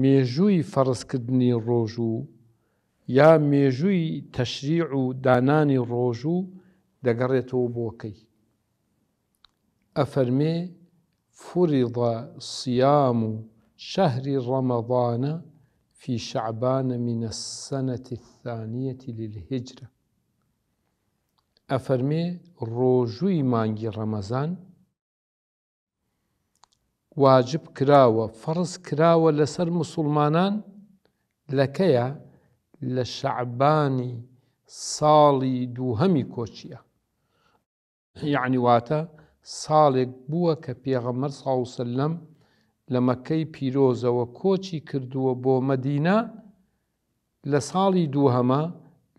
مێژووی فەرزکردنی ڕۆژ و یا مێژووی تەشریع و دانانی ڕۆژ و دەگەڕێتەوە بۆکەی ئەفەرمێ فریضە سیام و شەهری ڕەمەضانە في شعبان من السنة الثانية للهجرة أفرمي روجوي مانجي رمضان واجب کراوە فەرز کراوە لەسەر مسلمانان لەکەیە لە شعبانی ساڵی دووهەمی کۆچیە یعنیواتە ساڵێک بووە کە پێغەمەر ساوسلەم لە مەکەی پیرۆزەوە کۆچی کردووە بۆ مەدینا لە ساڵی دووهەمە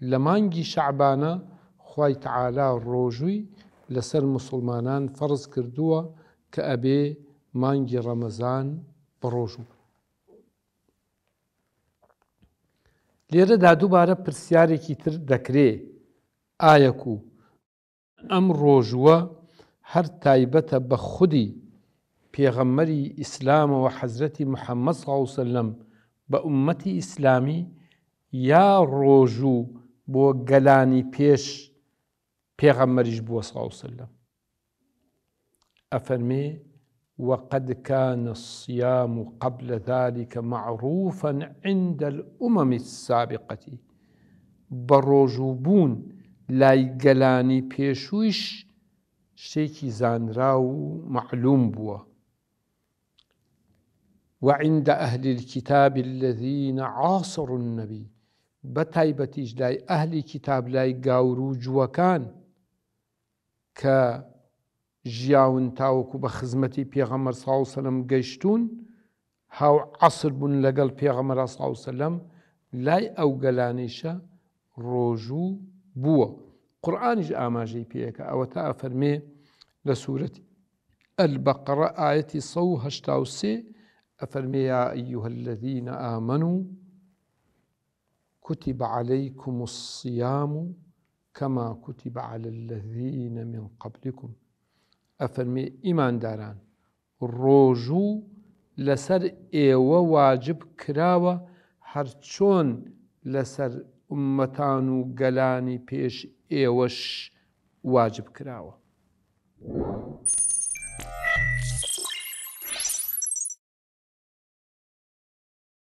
لە مانگی شعبانە خی تعالا ڕۆژووی لەسەر مسلمانان فەرز کردووە کە ئەبێ مانگی ڕەمەزان بەڕۆژ و لێرەدا دووبارە پرسیارێکی تر دەکرێ ئایەک و ئەم ڕۆژوە هەر تایبەتە بە خودی پێغەممەری ئیسلامەوە حەزرەتی محەممەد غاوسە لەم بە عومەتی ئیسلامی یا ڕۆژوو بۆ گەلانی پێش پێغەممەریش بووە ساوسلم ئەفەرمێ وقد كان الصيام قبل ذلك معروفا عند الأمم السابقة بروجوبون لای گەلانی پێشوویش شيكي زان راو معلوم بوا وعند أهل الكتاب الذين عاصروا النبي بتاي بتيج لاي أهل كتاب لاي قاورو جوكان كالنبي پیغمبر صلی الله علیه و سلم گشتون هاو عصر صلی الله علیه و سلم لای ئەو گەلانیشە ڕۆژوو قران قورآانیش ئاماژەی پیک او تا فرمی لە البقرة آية صو هشتاوسي أفرمي يا أيها الذين آمنوا كتب عليكم الصيام كما كتب على الذين من قبلكم ئەفەرمی ئیمانداران ڕۆژوو لەسەر ئێوە واجب کراوە هەرچۆن لەسەر عمەتان و گەلانی پێش ئێوەش واجب کراوە.